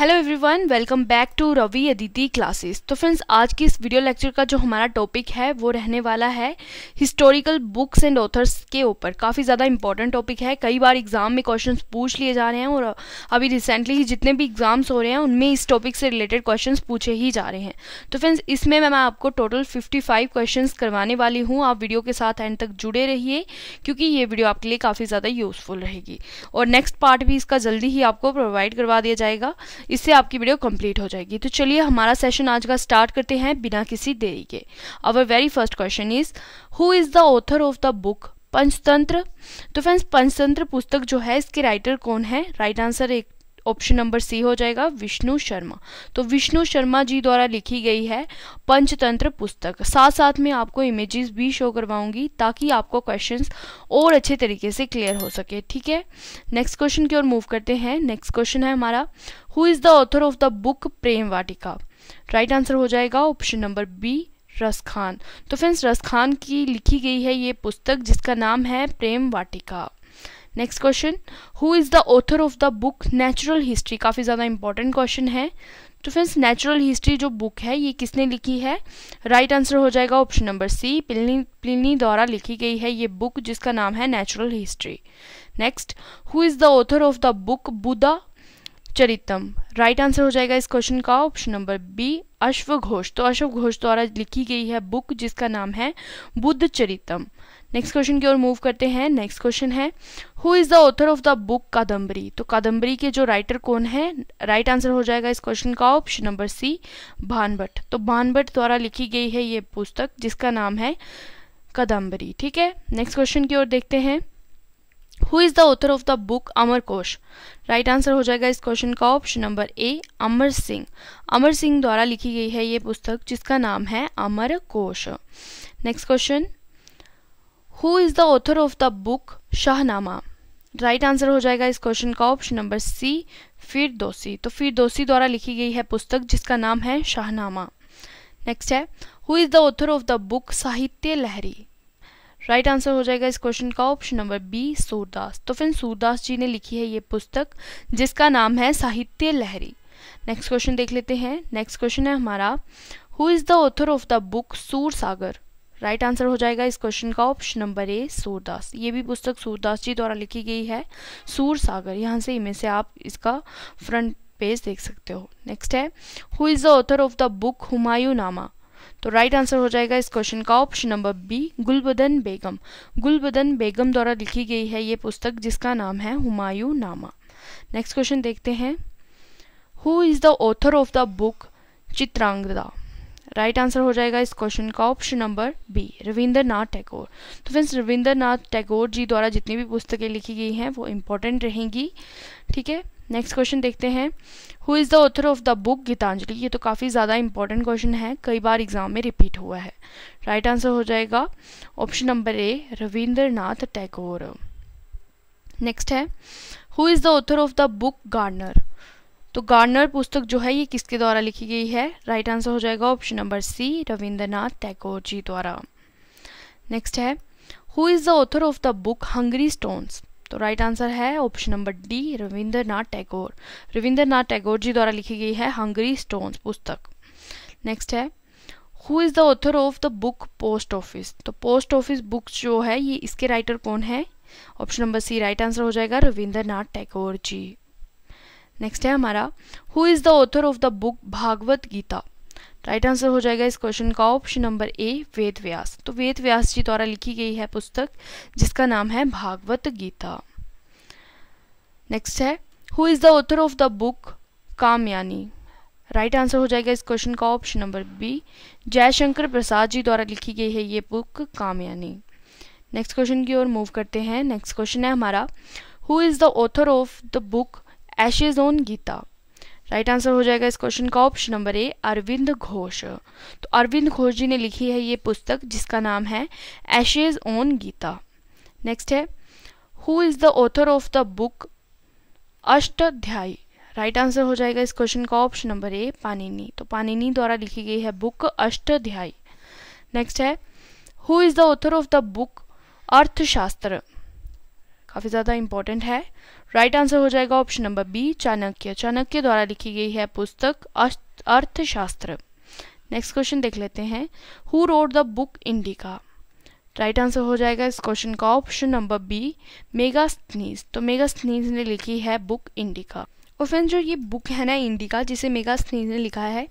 hello everyone welcome back to Ravi Aditi classes तो friends आज की इस वीडियो लेक्चर का जो हमारा टॉपिक है वो रहने वाला है हिस्टोरिकल बुक्स एंड ऑथर्स के ऊपर काफ़ी ज़्यादा इंपॉर्टेंट टॉपिक है कई बार एग्ज़ाम में क्वेश्चंस पूछ लिए जा रहे हैं और अभी रिसेंटली ही जितने भी एग्ज़ाम्स हो रहे हैं उनमें इस टॉपिक से रिलेटेड क्वेश्चन पूछे ही जा रहे हैं तो फ्रेंड्स इसमें मैं आपको टोटल फिफ्टी फाइव क्वेश्चन करवाने वाली हूँ आप वीडियो के साथ एंड तक जुड़े रहिए क्योंकि ये वीडियो आपके लिए काफ़ी ज़्यादा यूज़फुल रहेगी और नेक्स्ट पार्ट भी इसका जल्दी ही आपको प्रोवाइड करवा दिया जाएगा इससे आपकी वीडियो कंप्लीट हो जाएगी तो चलिए हमारा सेशन आज का स्टार्ट करते हैं बिना किसी देरी के our very first question is who is the author of the book Panchatantra तो फ्रेंड्स पंचतंत्र पुस्तक जो है इसके राइटर कौन है राइट right आंसर एक ऑप्शन नंबर सी हो जाएगा विष्णु शर्मा तो विष्णु शर्मा जी द्वारा लिखी गई है पंचतंत्र पुस्तक साथ साथ में आपको इमेजेस भी शो करवाऊंगी ताकि आपको क्वेश्चंस और अच्छे तरीके से क्लियर हो सके ठीक है नेक्स्ट क्वेश्चन की ओर मूव करते हैं नेक्स्ट क्वेश्चन है हमारा who is the author of the book Prem Vatika right answer हो जाएगा ऑप्शन नंबर बी रस खान तो फ्रेंड्स रस खान की लिखी गई है ये पुस्तक जिसका नाम है Prem Vatika next question who is the author of the book natural history काफ़ी ज़्यादा इंपॉर्टेंट क्वेश्चन है तो फ्रेंड्स नेचुरल हिस्ट्री जो बुक है ये किसने लिखी है राइट right आंसर हो जाएगा option number C Pliny Pliny द्वारा लिखी गई है ये बुक जिसका नाम है natural history next who is the author of the book Buddha Charitam right answer हो जाएगा इस क्वेश्चन का ऑप्शन नंबर बी अश्व घोष तो अश्व घोष द्वारा लिखी गई है बुक जिसका नाम है बुद्ध चरितम नेक्स्ट क्वेश्चन की ओर मूव करते हैं नेक्स्ट क्वेश्चन है who is the author of the book Kadambari तो कादम्बरी के जो राइटर कौन है राइट right आंसर हो जाएगा इस क्वेश्चन का ऑप्शन नंबर सी भानभट तो भानभट द्वारा लिखी गई है ये पुस्तक जिसका नाम है कादम्बरी ठीक है नेक्स्ट क्वेश्चन की ओर देखते हैं who is the author of the book Amar Kosh right answer हो जाएगा इस क्वेश्चन का option number A Amar Singh Amar Singh द्वारा लिखी गई है ये पुस्तक जिसका नाम है Amar Kosh next question who is the author of the book Shahnama right answer हो जाएगा इस क्वेश्चन का ऑप्शन नंबर सी फिर दोषी तो फिर दोषी द्वारा लिखी गई है पुस्तक जिसका नाम है शाहनामा नेक्स्ट है who is the author of the book Sahitya Lahari right right answer हो जाएगा इस क्वेश्चन का ऑप्शन नंबर बी सूरदास तो फिर सूरदास जी ने लिखी है ये पुस्तक जिसका नाम है साहित्य लहरी नेक्स्ट क्वेश्चन देख लेते हैं नेक्स्ट क्वेश्चन है हमारा who is the author of the book Sur Sagar right answer हो जाएगा इस क्वेश्चन का ऑप्शन नंबर ए सूरदास ये भी पुस्तक सूरदास जी द्वारा लिखी गई है सूर सागर यहाँ से इमेज से आप इसका फ्रंट पेज देख सकते हो नेक्स्ट है who is the author of the book Humayun Nama तो राइट right आंसर हो जाएगा इस क्वेश्चन का option number B Gulbadan Begum Gulbadan Begum द्वारा लिखी गई है ये पुस्तक जिसका नाम है हुमायूं नामा नेक्स्ट क्वेश्चन देखते हैं who is the author of the book Chitrangada right right answer हो जाएगा इस क्वेश्चन का option number B Rabindra Nath Tagore तो फ्रेंड्स रविंद्र नाथ टैगोर जी द्वारा जितनी भी पुस्तकें लिखी गई हैं वो इम्पोर्टेंट रहेंगी ठीक है नेक्स्ट क्वेश्चन देखते हैं who is the author of the book Gitanjali ये तो काफ़ी ज़्यादा इंपॉर्टेंट क्वेश्चन है कई बार एग्जाम में रिपीट हुआ है राइट right आंसर हो जाएगा option number A Rabindra Tagore next है who is the author of the book gardener तो गार्डनर पुस्तक जो है ये किसके द्वारा लिखी गई है राइट right आंसर हो जाएगा option number C Rabindranath Tagore ji द्वारा नेक्स्ट है who is the author of the book hungry stones तो राइट आंसर है option number D Rabindranath Tagore Rabindranath Tagore ji द्वारा लिखी गई है हंगरी स्टोन्स पुस्तक नेक्स्ट है who is the author of the book post office तो पोस्ट ऑफिस बुक जो है ये इसके राइटर कौन है option number C right answer हो जाएगा नाथ टैगोर जी नेक्स्ट है हमारा who is the author of the book Bhagavad Gita right answer हो जाएगा इस क्वेश्चन का ऑप्शन नंबर ए वेद व्यास तो वेद व्यास जी द्वारा लिखी गई है पुस्तक जिसका नाम है भागवत गीता नेक्स्ट है who is the author of the book Kamayani right answer हो जाएगा इस क्वेश्चन का option number B Jaishankar Prasad ji द्वारा लिखी गई है ये बुक कामयानी नेक्स्ट क्वेश्चन की ओर मूव करते हैं नेक्स्ट क्वेश्चन है हमारा who is the author of the book essays on Gita right right answer हो जाएगा इस क्वेश्चन का option number A Arvind Ghosh तो अरविंद घोष जी ने लिखी है ये पुस्तक जिसका नाम है एशेज ओन गीता नेक्स्ट है who is the author of the book Ashtadhyayi right answer हो जाएगा इस क्वेश्चन का ऑप्शन नंबर ए पानिनी तो पानिनी द्वारा लिखी गई है बुक अष्टाध्यायी नेक्स्ट है who is the author of the book Arthashastra काफ़ी ज़्यादा इंपॉर्टेंट है राइट right आंसर हो जाएगा option number B Chanakya Chanakya द्वारा लिखी गई है पुस्तक अर्थशास्त्र नेक्स्ट क्वेश्चन देख लेते हैं who wrote the book Indica right answer हो जाएगा इस क्वेश्चन का option number B Megasthenes तो मेगा स्नीज ने लिखी है बुक इंडिका और फ्रेंड्स जो ये बुक है ना इंडिका जिसे मेगा स्नी ने लिखा है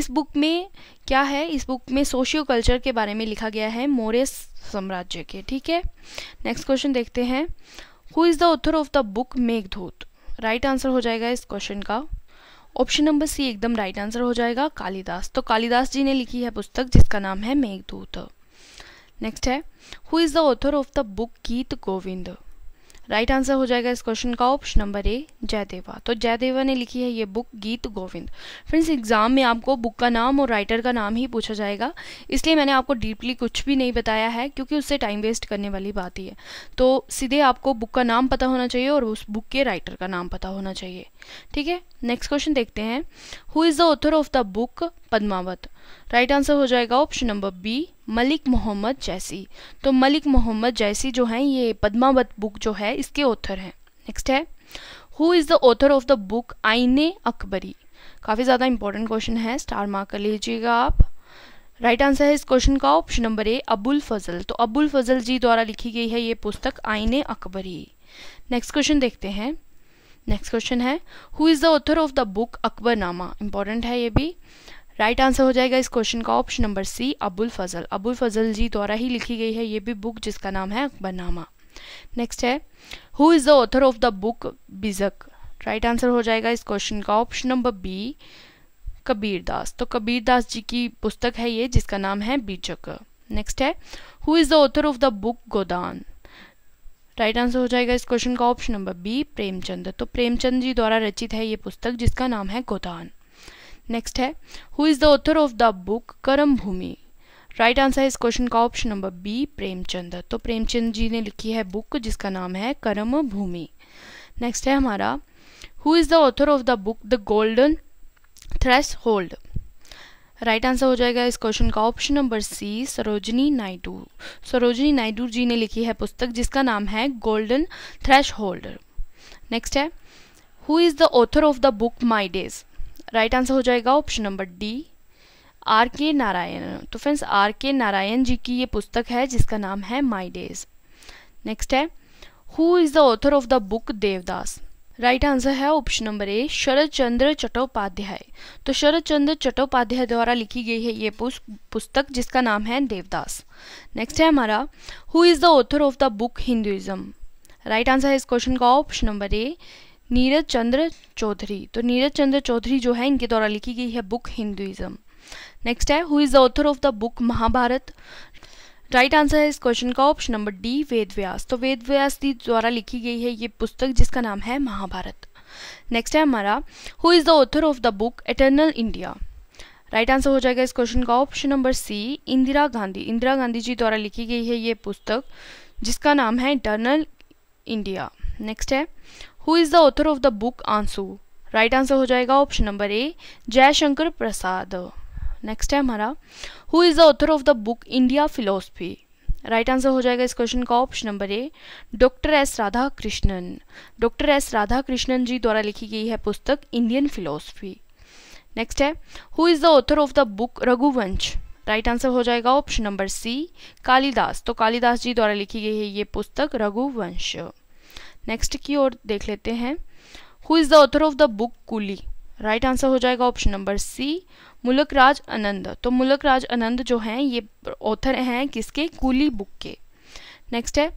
इस बुक में क्या है इस बुक में सोशियो कल्चर के बारे में लिखा गया है मौर्य साम्राज्य के ठीक है नेक्स्ट क्वेश्चन देखते हैं who is the author of the book Dhoot right answer हो जाएगा इस क्वेश्चन का ऑप्शन नंबर सी एकदम राइट आंसर हो जाएगा कालिदास तो कालिदास जी ने लिखी है पुस्तक जिसका नाम है मेघधूत नेक्स्ट है who is the author of the book Geet Govind right right answer हो जाएगा इस क्वेश्चन का ऑप्शन नंबर ए जयदेवा तो जयदेवा ने लिखी है ये book Geet Govind friends exam में आपको बुक का नाम और राइटर का नाम ही पूछा जाएगा इसलिए मैंने आपको डीपली कुछ भी नहीं बताया है क्योंकि उससे टाइम वेस्ट करने वाली बात ही है तो सीधे आपको बुक का नाम पता होना चाहिए और उस बुक के राइटर का नाम पता होना चाहिए ठीक है नेक्स्ट क्वेश्चन देखते हैं who is the author of the book Padmavat right answer हो जाएगा option number B Malik Mohammad Jayasi तो मलिक मोहम्मद जैसी जो हैं ये पद्मावत बुक जो है इसके ऑथर हैं नेक्स्ट है who is the author of the book Aine Akbari काफ़ी ज़्यादा इंपॉर्टेंट क्वेश्चन है स्टार मार्क कर लीजिएगा आप राइट right आंसर है इस क्वेश्चन का option number A Abul Fazal तो अबुल फजल जी द्वारा लिखी गई है ये पुस्तक आईने अकबरी नेक्स्ट क्वेश्चन देखते हैं नेक्स्ट क्वेश्चन है who is the author of the book Akbarnama important है ये भी राइट right आंसर हो जाएगा इस क्वेश्चन का option number C Abul Fazal Abul Fazal ji द्वारा ही लिखी गई है ये भी बुक जिसका नाम है अकबरनामा नेक्स्ट है who is the author of the book Bijak right answer हो जाएगा इस क्वेश्चन का option number B Kabir Das तो कबीर दास जी की पुस्तक है ये जिसका नाम है बीचक नेक्स्ट है who is the author of the book Godan right answer हो जाएगा इस क्वेश्चन का ऑप्शन नंबर बी प्रेमचंद तो प्रेमचंद जी द्वारा रचित है ये पुस्तक जिसका नाम है गोदान नेक्स्ट है who is the author of the book Karam Bhoomi right answer है इस क्वेश्चन का ऑप्शन नंबर बी प्रेमचंद तो प्रेमचंद जी ने लिखी है बुक जिसका नाम है करम भूमि नेक्स्ट है हमारा who is the author of the book the golden threshold right answer हो जाएगा इस क्वेश्चन का option number C Sarojini Naidu Sarojini Naidu ji ने लिखी है पुस्तक जिसका नाम है गोल्डन थ्रेश होल्डर नेक्स्ट है who is the author of the book my days right answer हो जाएगा ऑप्शन नंबर डी आर के नारायण तो फ्रेंड्स आर के नारायण जी की ये पुस्तक है जिसका नाम है माई डेज नेक्स्ट है who is the author of the book Devdas right answer है option number A Sharat Chandra Chattopadhyay तो शरद चंद्र चट्टोपाध्याय द्वारा लिखी गई है ये पुस्तक जिसका नाम है देवदास नेक्स्ट है हमारा who is the author of the book Hinduism right answer है इस क्वेश्चन का option number A Neeraj Chandra Chaudhuri तो नीरज चंद्र चौधरी जो है इनके द्वारा लिखी गई है बुक हिंदुइज्म नेक्स्ट है who is the author of the book Mahabharat right answer है इस क्वेश्चन का option number D Ved Vyas तो वेद व्यास द्वारा लिखी गई है ये पुस्तक जिसका नाम है महाभारत नेक्स्ट है हमारा who is the author of the book eternal India right answer हो जाएगा इस क्वेश्चन का option number C Indira Gandhi Indira Gandhi ji द्वारा लिखी गई है ये पुस्तक जिसका नाम है इंटरनल इंडिया नेक्स्ट है who is the author of the book Aansu right answer हो जाएगा option number A Jaishankar Prasad next है हमारा who is the author of the book India philosophy right answer हो जाएगा इस क्वेश्चन का option number A doctor S Radhakrishnan doctor S Radhakrishnan ji द्वारा लिखी गई है पुस्तक इंडियन फिलोसफी नेक्स्ट है who is the author of the book Raghuvansh right answer हो जाएगा ऑप्शन नंबर सी कालिदास तो कालिदास जी द्वारा लिखी गई है ये पुस्तक रघुवंश नेक्स्ट की ओर देख लेते हैं who is the author of the book coolie right answer हो जाएगा ऑप्शन नंबर सी मुलक राज आनंद तो मुलक राज आनंद जो हैं ये ऑथर हैं किसके कूली बुक के नेक्स्ट है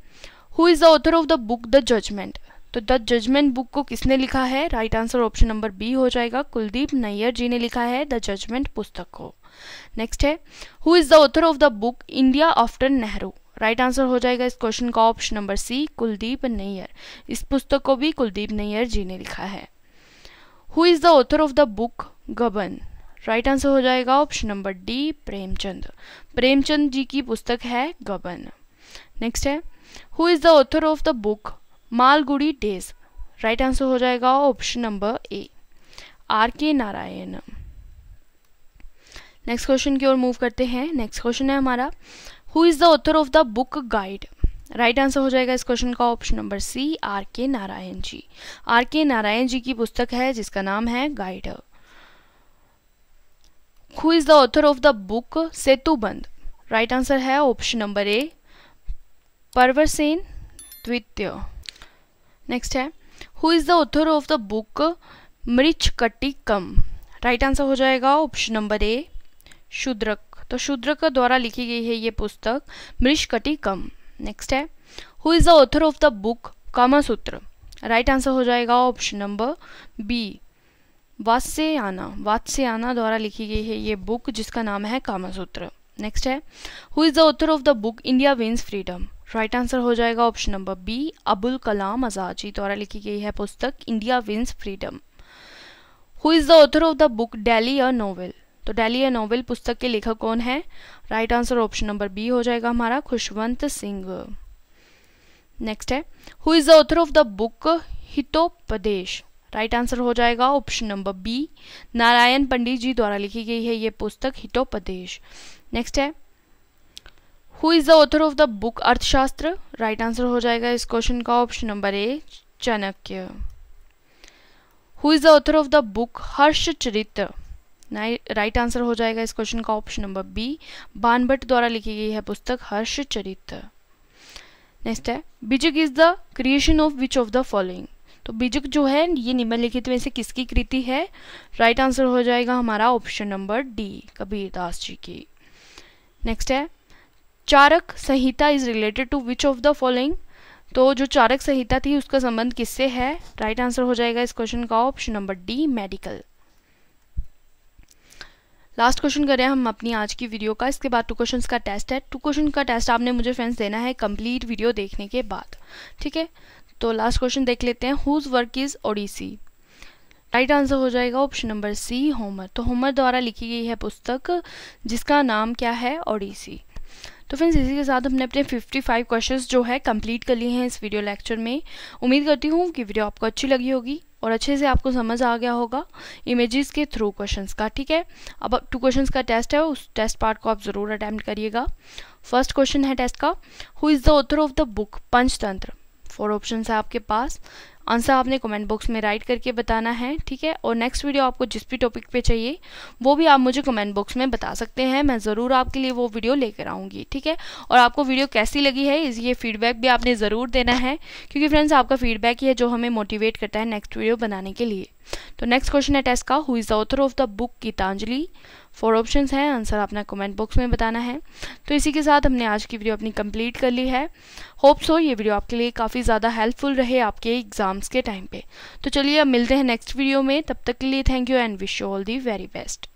who is the author of the book the judgement तो द जजमेंट बुक को किसने लिखा है right answer option number B हो जाएगा कुलदीप नैयर जी ने लिखा है द जजमेंट पुस्तक को नेक्स्ट है who is the author of the book India after Nehru right right answer हो जाएगा इस क्वेश्चन का option number C Kuldip Nayar इस पुस्तक को भी कुलदीप नैयर जी ने लिखा है who is the author of the book Gaban right answer हो जाएगा option number D Premchand Premchand ji की पुस्तक है गबन नेक्स्ट है who is the author of the book Malgudi days right answer हो जाएगा ऑप्शन नंबर ए आर के नारायण नेक्स्ट क्वेश्चन की ओर मूव करते हैं नेक्स्ट क्वेश्चन है हमारा who is the author of the book guide right answer हो जाएगा इस क्वेश्चन का ऑप्शन नंबर सी आर के नारायण जी आर के नारायण जी की पुस्तक है जिसका नाम है guide who is the author of the book Setubandh right answer है ऑप्शन नंबर ए परवरसेन द्वितीय नेक्स्ट है who is the author of the book Mrichchhakatikam right answer हो जाएगा ऑप्शन नंबर ए शुद्रक तो का द्वारा लिखी गई है ये पुस्तक मृषकटिकम नेक्स्ट है who is the author of the book Kamasutra right answer हो जाएगा option number B Vatsyayan Vatsyayan द्वारा लिखी गई है ये बुक जिसका नाम है कामासूत्र नेक्स्ट है who is the author of the book India wins freedom right answer हो जाएगा option number B Abul Kalam Azad ji द्वारा लिखी गई है पुस्तक India wins freedom who is the author of the book Delhi a novel तो डेली ए नॉवेल पुस्तक के लेखक कौन है right answer option number B हो जाएगा हमारा खुशवंत सिंह नेक्स्ट है who is the author of the book Hitopadesha right answer हो जाएगा option number B Narayan Pandit ji द्वारा लिखी गई है ये पुस्तक हितोपदेश नेक्स्ट है who is the author of the book Arthashastra right answer हो जाएगा इस क्वेश्चन का option number A Chanakya who is the author of the book Harsh Charitra right answer हो जाएगा इस क्वेश्चन का ऑप्शन नंबर बी बानभट्ट द्वारा लिखी गई है पुस्तक हर्ष चरित्र नेक्स्ट है Bijak is the creation of which of the following तो बिजुक जो है ये निम्नलिखित में से किसकी कृति है राइट right आंसर हो जाएगा हमारा option number D Kabirdas ji की नेक्स्ट है Charak Samhita is related to which of the following तो जो चारक संहिता थी उसका संबंध किससे है राइट right आंसर हो जाएगा इस क्वेश्चन का option number D medical last question करें हम अपनी आज की वीडियो का इसके बाद टू क्वेश्चन का टेस्ट है टू क्वेश्चन का टेस्ट आपने मुझे फ्रेंड्स देना है कंप्लीट वीडियो देखने के बाद ठीक है तो लास्ट क्वेश्चन देख लेते हैं whose work is Odyssey right answer हो जाएगा ऑप्शन नंबर सी होमर तो होमर द्वारा लिखी गई है पुस्तक जिसका नाम क्या है ओडिसी तो फ्रेंड्स इसी के साथ हमने अपने 55 क्वेश्चंस जो है कंप्लीट कर लिए हैं इस वीडियो लेक्चर में उम्मीद करती हूँ कि वीडियो आपको अच्छी लगी होगी और अच्छे से आपको समझ आ गया होगा इमेजेस के थ्रू क्वेश्चंस का ठीक है अब टू क्वेश्चंस का टेस्ट है उस टेस्ट पार्ट को आप ज़रूर अटैम्प्ट करिएगा फर्स्ट क्वेश्चन है टेस्ट का who is the author of the book Panchatantra four option है आपके पास आंसर आपने कमेंट बॉक्स में राइट करके बताना है ठीक है और नेक्स्ट वीडियो आपको जिस भी टॉपिक पे चाहिए वो भी आप मुझे कमेंट बॉक्स में बता सकते हैं मैं ज़रूर आपके लिए वो वीडियो लेकर आऊँगी ठीक है और आपको वीडियो कैसी लगी है ये फीडबैक भी आपने ज़रूर देना है क्योंकि फ्रेंड्स आपका फीडबैक ही है जो हमें मोटिवेट करता है नेक्स्ट वीडियो बनाने के लिए तो नेक्स्ट क्वेश्चन है टेस्ट का who is the author of the book Gitanjali four options हैं आंसर आपने कमेंट बॉक्स में बताना है तो इसी के साथ हमने आज की वीडियो अपनी कंप्लीट कर ली है होप सो ये वीडियो आपके लिए काफ़ी ज़्यादा हेल्पफुल रहे आपके एग्ज़ाम एग्ज़ाम्स के टाइम पे तो चलिए अब मिलते हैं नेक्स्ट वीडियो में तब तक के लिए thank you and wish you all the very best